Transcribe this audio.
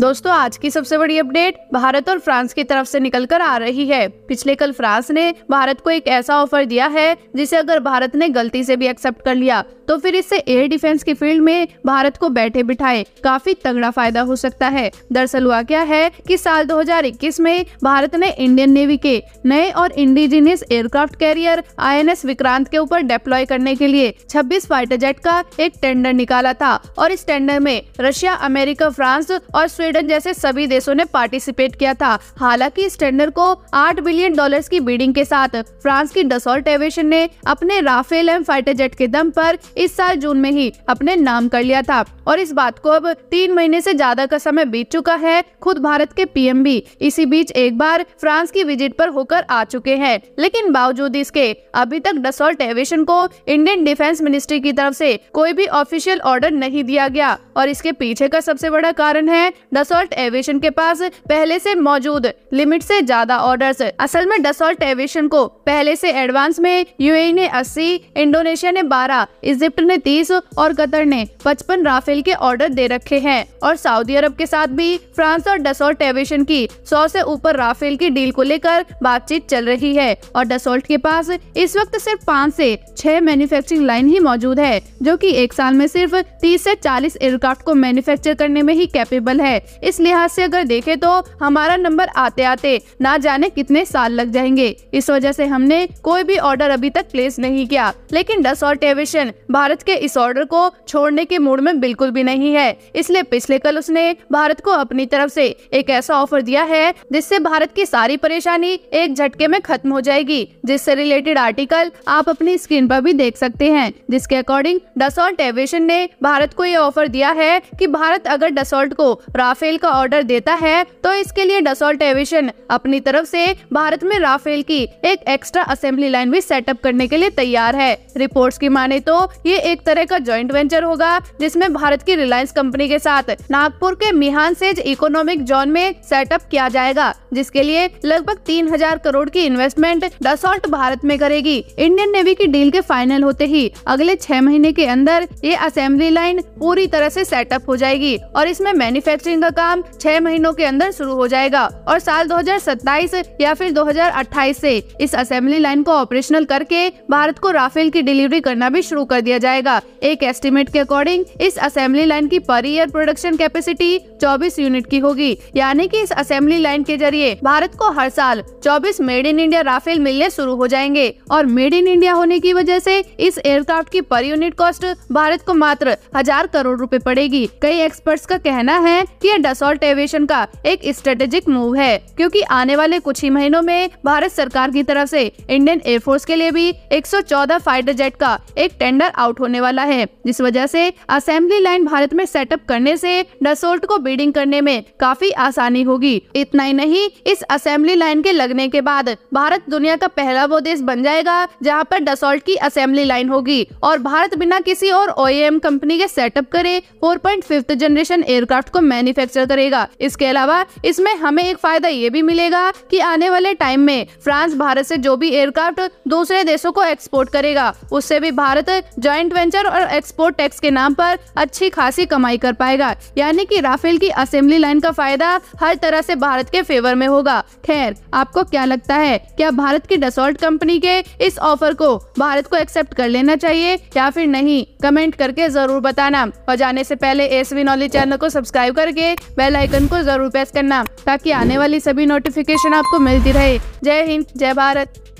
दोस्तों आज की सबसे बड़ी अपडेट भारत और फ्रांस की तरफ से निकलकर आ रही है पिछले कल फ्रांस ने भारत को एक ऐसा ऑफर दिया है जिसे अगर भारत ने गलती से भी एक्सेप्ट कर लिया तो फिर इससे एयर डिफेंस की फील्ड में भारत को बैठे बिठाए काफी तगड़ा फायदा हो सकता है दरअसल हुआ क्या है कि साल 2021 में भारत ने इंडियन नेवी के नए और indigenous aircraft carrier I Vikrant के ऊपर डिप्लॉय करने के लिए 26 फाइटर जेट का एक टेंडर निकाला था और इस टेंडर में रशिया अमेरिका फ्रांस और स्वीडन जैसे सभी देशों ने पार्टिसिपेट किया था हालांकि इस टेंडर को आठ बिलियन डॉलर की बीडिंग के साथ फ्रांस की डसोल्ट एवेशन ने अपने राफेल एम फाइटर जेट के दम पर इस साल जून में ही अपने नाम कर लिया था और इस बात को अब तीन महीने से ज्यादा का समय बीत चुका है खुद भारत के पीएम भी इसी बीच एक बार फ्रांस की विजिट पर होकर आ चुके हैं लेकिन बावजूद इसके अभी तक डसोल्ट एवेशन को इंडियन डिफेंस मिनिस्ट्री की तरफ ऐसी कोई भी ऑफिशियल ऑर्डर नहीं दिया गया और इसके पीछे का सबसे बड़ा कारण है डसोल्ट एविएशन के पास पहले से मौजूद लिमिट से ज्यादा ऑर्डर्स असल में डसोल्ट एविएशन को पहले से एडवांस में यूएई e ने 80, इंडोनेशिया ने 12, इजिप्ट ने 30 और कतर ने 55 राफेल के ऑर्डर दे रखे हैं और सऊदी अरब के साथ भी फ्रांस और डसोल्ट एविएशन की 100 ऐसी ऊपर राफेल की डील को लेकर बातचीत चल रही है और डसोल्ट के पास इस वक्त सिर्फ पाँच ऐसी छह मैन्युफैक्चरिंग लाइन ही मौजूद है जो की एक साल में सिर्फ तीस ऐसी चालीस एयरक्राफ्ट को मैन्युफैक्चर करने में ही कैपेबल है इस लिहाज से अगर देखें तो हमारा नंबर आते आते ना जाने कितने साल लग जाएंगे इस वजह से हमने कोई भी ऑर्डर अभी तक प्लेस नहीं किया लेकिन डस और टेविशन भारत के इस ऑर्डर को छोड़ने के मूड में बिल्कुल भी नहीं है इसलिए पिछले कल उसने भारत को अपनी तरफ से एक ऐसा ऑफर दिया है जिससे भारत की सारी परेशानी एक झटके में खत्म हो जाएगी जिससे रिलेटेड आर्टिकल आप अपनी स्क्रीन पर भी देख सकते हैं जिसके अकॉर्डिंग डसॉल्ट एविएशन ने भारत को ये ऑफर दिया है कि भारत अगर डसॉल्ट को राफ राफेल का ऑर्डर देता है तो इसके लिए डसोल्ट एविशन अपनी तरफ से भारत में राफेल की एक एक्स्ट्रा असेंबली लाइन भी सेटअप करने के लिए तैयार है रिपोर्ट्स की माने तो ये एक तरह का ज्वाइंट वेंचर होगा जिसमें भारत की रिलायंस कंपनी के साथ नागपुर के मिहान सेज इकोनॉमिक जोन में सेटअप किया जाएगा जिसके लिए लगभग तीन हजार करोड़ की इन्वेस्टमेंट डसोल्ट भारत में करेगी इंडियन नेवी की डील के फाइनल होते ही अगले छह महीने के अंदर ये असेंबली लाइन पूरी तरह से सेटअप हो जाएगी और इसमें मैन्युफैक्चरिंग का काम छह महीनों के अंदर शुरू हो जाएगा और साल 2027 या फिर 2028 से इस असेंबली लाइन को ऑपरेशनल करके भारत को राफेल की डिलीवरी करना भी शुरू कर दिया जाएगा एक एस्टिमेट के अकॉर्डिंग इस असेंबली लाइन की per year production capacity 24 unit की होगी यानी कि इस असेंबली लाइन के जरिए भारत को हर साल 24 मेड इन इंडिया राफेल मिलने शुरू हो जाएंगे और मेड इन इंडिया होने की वजह से इस एयरक्राफ्ट की पर यूनिट कॉस्ट भारत को मात्र हजार करोड़ रुपए पड़ेगी कई एक्सपर्ट्स का कहना है कि यह डसॉल्ट एविएशन का एक स्ट्रेटेजिक मूव है क्योंकि आने वाले कुछ ही महीनों में भारत सरकार की तरफ से इंडियन एयरफोर्स के लिए भी 114 फाइटर जेट का एक टेंडर आउट होने वाला है जिस वजह से असेंबली लाइन भारत में सेटअप करने से डसोल्ट को बीडिंग करने में काफी आसानी होगी इतना ही नहीं इस असेंबली लाइन के लगने के बाद भारत दुनिया का पहला वो देश बन जाएगा जहाँ पर डसोल्ट की असेंबली लाइन होगी और भारत बिना किसी और ओ कंपनी के सेटअप करे फोर पॉइंट जनरेशन एयरक्राफ्ट को मैन्यू मैन्युफैक्चर करेगा इसके अलावा इसमें हमें एक फायदा ये भी मिलेगा कि आने वाले टाइम में फ्रांस भारत से जो भी एयरक्राफ्ट दूसरे देशों को एक्सपोर्ट करेगा उससे भी भारत ज्वाइंट वेंचर और एक्सपोर्ट टैक्स के नाम पर अच्छी खासी कमाई कर पाएगा यानी कि राफेल की असेंबली लाइन का फायदा हर तरह से भारत के फेवर में होगा खैर आपको क्या लगता है क्या भारत की डसोल्ट कंपनी के इस ऑफर को भारत को एक्सेप्ट कर लेना चाहिए या फिर नहीं कमेंट करके जरूर बताना और जाने से पहले वी नॉलेज चैनल को सब्सक्राइब करके लिए बेल आइकन को जरूर प्रेस करना ताकि आने वाली सभी नोटिफिकेशन आपको मिलती रहे जय हिंद जय भारत